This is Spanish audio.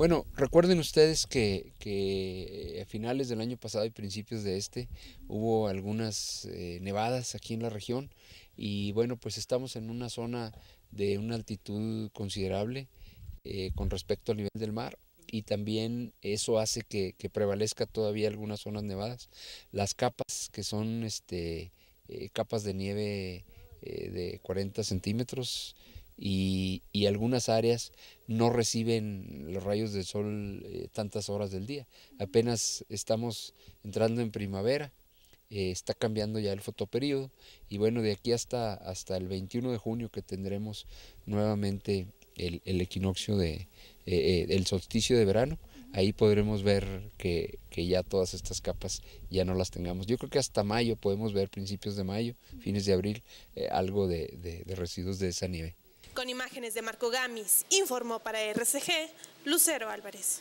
Bueno, recuerden ustedes que, eh, a finales del año pasado y principios de este hubo algunas eh, nevadas aquí en la región y bueno, pues estamos en una zona de una altitud considerable eh, con respecto al nivel del mar y también eso hace que, prevalezca todavía algunas zonas nevadas. Las capas que son este, capas de nieve de 40 centímetros y, algunas áreas no reciben los rayos del sol eh, tantas horas del día. Apenas estamos entrando en primavera, eh, está cambiando ya el fotoperiodo y bueno, de aquí hasta, hasta el 21 de junio que tendremos nuevamente el, equinoccio de, eh, el solsticio de verano, ahí podremos ver que, ya todas estas capas ya no las tengamos. Yo creo que hasta mayo podemos ver, principios de mayo, fines de abril, algo de residuos de esa nieve imágenes de Marco Gamis, informó para RCG Lucero Álvarez.